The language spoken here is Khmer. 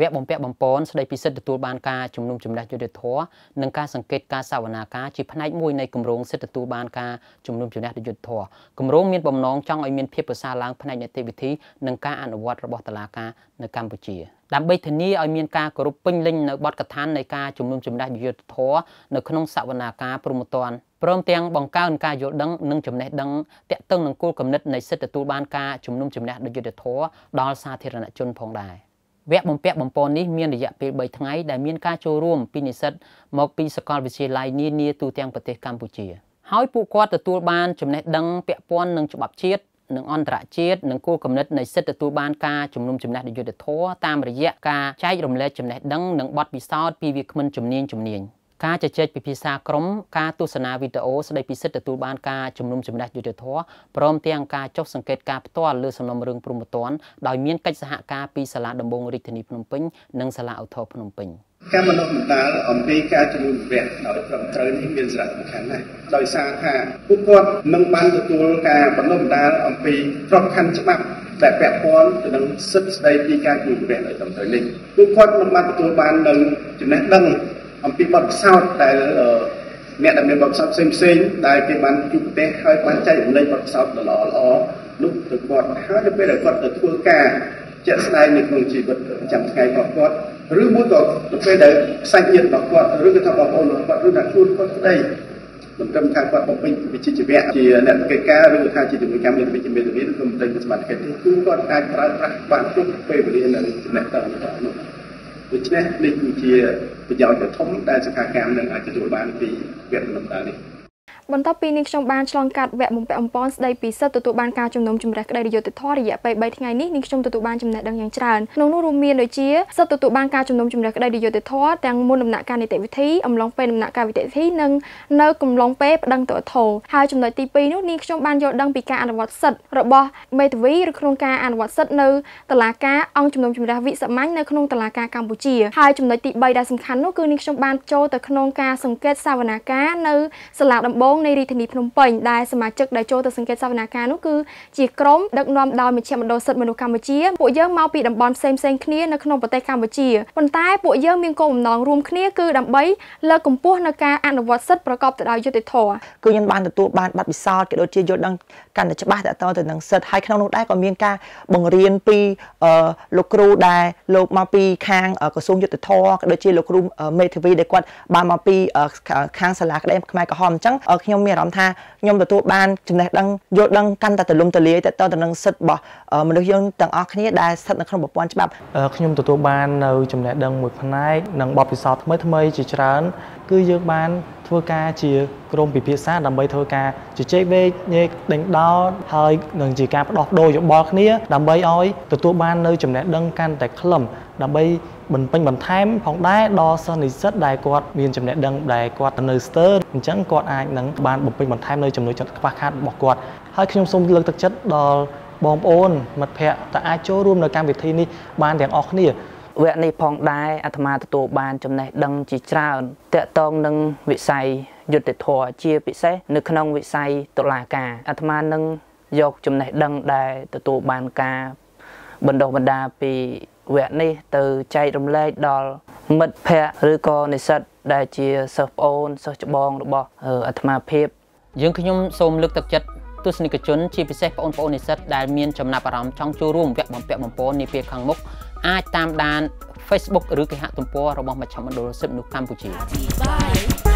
វគ្គបំពាក់បំពន់ស្ដីពីសិទ្ធិទទួលបានការជំនុំជម្រះយុត្តិធម៌និងការសង្កេតការសវនាការជាផ្នែកមួយនៃគម្រោងសិទ្ធិទទួលបានការជំនុំជម្រះយុត្តិធម៌គម្រោងមានបំណងចង់ឲ្យមានភាពប្រសើរឡើងផ្នែកនីតិវិធីនិងការអនុវត្តរបស់តុលាការនៅកម្ពុជាដើម្បីធានាឲ្យមានការគោរពពេញលេញនៅបទកថានៃការជំនុំជម្រះយុត្តិធម៌នៅក្នុងសវនាការព្រមតនព្រមទាំងបង្កើនការយល់ដឹងនិងចំណេះដឹងទាក់ទងនឹងគោលគំនិតនៃសិទ្ធិទទួលបានការជំនុំជម្រះដោយយុត្តិធម៌ដល់សាធារណជនផងដែរ។វគ្គបំពាក់បំពន់នេះមានរយៈពេល3ថ្ងៃដែលមានការចូលរួមពីនិស្សិត មក ពីសាកលវិទ្យាល័យនានាទូទាំងប្រទេសកម្ពុជាហើយពួកគាត់ទទួលបានចំណេះដឹងពាក់ព័ន្ធនឹងច្បាប់ជាតិនិងអន្តរជាតិនិងគោលគំនិតនៃសិទ្ធិទទួលបានការជំនុំចំណេះយុត្តិធម៌តាមរយៈការចែករំលែកចំណេះដឹងនិងបទពិសោធន៍ពីវាគ្មិនជំនាញជំនាញការជជែកពិភាក្សាក្រុមការទស្សនាវីដេអូស្ដីពីសិទ្ធិទទួលបានការជំនុំជម្រះយុត្តិធម៌ព្រមទាំងការចុះសង្កេតការផ្ទាល់លើសំណុំរឿងព្រំប្រទានដោយមានកិច្ចសហការពីសាលាដំបងរាជធានីភ្នំពេញនិងសាលាឧទ្ធរភ្នំពេញកម្មនុបណ្ដាលអំពីការជំនុំជម្រះដោយត្រឹមត្រូវនេះមានសារៈសំខាន់ណាស់ដោយសារថាពួកគាត់នឹងបានទទួលការបណ្ដុះបណ្ដាលអំពីក្របខ័ណ្ឌច្បាប់ដែលពាក់ព័ន្ធទៅនឹងសិទ្ធិស្ដីពីការជំនុំជម្រះដោយត្រឹមត្រូវនេះពួកគាត់នឹងបានទទួលបាននៅចំណេះដឹងអំពីបទពិសោធន៍ដែលអ្នកដែលមានបទពិសោធន៍ផ្សេងផ្សេងដែលគេបានជួបប្រទេសហើយបានចែករំលែកបទពិសោធន៍ដ៏ល្អល្អនោះទៅគាត់ហើយទៅពេលដែលគាត់ទៅធ្វើការជាក់ស្ដែងនៅក្នុងជីវិតប្រចាំថ្ងៃរបស់គាត់ឬមួយក៏ទៅពេលដែលសាច់ញាតិរបស់គាត់ឬក៏ថាបងប្អូនរបស់គាត់ឬថាខ្លួនគាត់ស្ដីមិនត្រឹមថាគាត់បំពេញវិជ្ជាជីវៈជាអ្នកកិច្ចការឬថាជាជំនាញកម្មវិទ្យាវិជ្ជាមេធាវីឬក៏មិនតែសមត្ថកិច្ចទេគឺគាត់អាចប្រើប្រាស់បានគ្រប់ពេលវេលានៅចំណេះដឹងរបស់នោះដូច្នេះនេះគឺជាប្រយោជន៍ដ៏ធំដែលសកម្មភាពនឹងអាចទទួលបានពីវគ្គបណ្ដុះបណ្ដាលនេះបន្ទាប់ពីនេះខ្ញុំបានឆ្លងកាត់វគ្គបំពាក់បំពន់ស្ដីពីសិទ្ធិទទួលបានការជំនុំជម្រះក្តីរយុត្តិធម៌រយៈពេល3ថ្ងៃនេះនេះខ្ញុំទទួលបានចំណេះដឹងយ៉ាងច្រើនក្នុងនោះរួមមានដូចជាសិទ្ធិទទួលបានការជំនុំជម្រះក្តីរយុត្តិធម៌ទាំងមុនដំណាក់កាលនីតិវិធីអំឡុងពេលដំណាក់កាលនីតិវិធីនិងនៅកំឡុងពេលប្តឹងតវ៉ាហើយចំណុចទី2នោះនេះខ្ញុំបានយល់ដឹងពីការអនុវត្តសិទ្ធិរបស់មេធាវីឬក្នុងការអនុវត្តសិទ្ធិនៅតុលាការអង្គជំនុំជម្រះវិសាមញ្ញនៅក្នុងតុលាការកម្ពុជាហើយចំណុចទី3ដែលសំខាន់នោះគឺនេះខ្ញុំបានចូលទៅក្នុងការសង្កេតសវនាការនៅសាលាដំបងងនៃរាជធានីភ្នំពេញដែលសមាជិកដែលចូលទៅសង្កេតសវនាការនោះគឺជាក្រុមដឹកនាំដោយមជ្ឈមណ្ឌលសិទ្ធិមនុស្សកម្ពុជាពួកយើងមកពីតំបន់ផ្សេងផ្សេងគ្នានៅក្នុងប្រទេសកម្ពុជាប៉ុន្តែពួកយើងមានគោលបំណងរួមគ្នាគឺដើម្បីលើកកម្ពស់នៅការអនុវត្តសិទ្ធិប្រកបទៅដោយយុត្តិធម៌គឺខ្ញុំបានទទួលបានប័ណ្ណពិសោធន៍ក៏ដូចជាយល់ដឹងកាន់តែច្បាស់តទៅទៅនឹងសិទ្ធិហើយក្នុងនោះដែរក៏មានការបង្រៀនពីលោកគ្រូដែលលោកមកពីខាងក្រសួងយុត្តិធម៌ក៏ដូចជាលោកគ្រូមេធាវីដែលគាត់បានមកពីខាងសាលាក្តីខ្មែរក្រហមអញ្ចឹងខ្ញុំមានអារម្មណ៍ថាខ្ញុំទទួលបានចំណេះដឹងយល់ដឹងកាន់តែទូលំទូលាយទៅទៅនឹងសិទ្ធិរបស់មនុស្សយើងទាំងអស់គ្នាដែលស្ថិតនៅក្នុងប្រព័ន្ធច្បាប់ខ្ញុំទទួលបាននៅចំណេះដឹងមួយផ្នែកនិងបទពិសោធន៍ថ្មីថ្មីជាច្រើន គឺយើងបានធ្វើការជាក្រុមពិភាក្សាដើម្បីធ្វើការជជែកវែកញែកដេញដោលហើយនឹងជាការផ្ដោះប្ដូរយោបល់គ្នាដើម្បីឲ្យទទួលបាននៅចំណេះដឹងកាន់តែខ្លឹមដើម្បីបំពេញបន្ថែមផងដែរដល់សិស្សនិស្សិតដែលគាត់មានចំណេះដឹងដែលគាត់នៅស្ទើរអញ្ចឹងគាត់អាចនឹងបានបំពេញបន្ថែមនៅចំណុចខ្វះខាតរបស់គាត់ ហើយខ្ញុំសូមលើកទឹកចិត្តដល់បងប្អូន មិត្តភ័ក្តិតើអាចចូលរួមនៅកម្មវិធីនេះបានទាំងអស់គ្នាវគ្គនេះផងដែរអាត្មាទទួលបានចំណេះដឹងជាច្រើនតកតងនឹងវិស័យយុទ្ធធរជាពិសេសនៅក្នុងវិស័យតុលាការអាត្មានឹងយកចំណេះដឹងដែលទទួលបានការបណ្ដុះបណ្ដាលពីវគ្គនេះទៅចែករំលែកដល់មិត្តភ័ក្តិឬក៏និស្សិតដែលជាសិស្សប្អូនសិស្សច្បងរបស់អាត្មាភាពយើងខ្ញុំសូមលើកទឹកចិត្តទស្សនិកជនជាពិសេសបងប្អូននិស្សិតដែលមានចំណាប់អារម្មណ៍ចង់ចូលរួមវគ្គបំពាក់បំពន់នាពេលខាងមុខអាចតាមដាន Facebook ឬគេហទំព័ររបស់មជ្ឈមណ្ឌលសិទ្ធិមនុស្សកម្ពុជា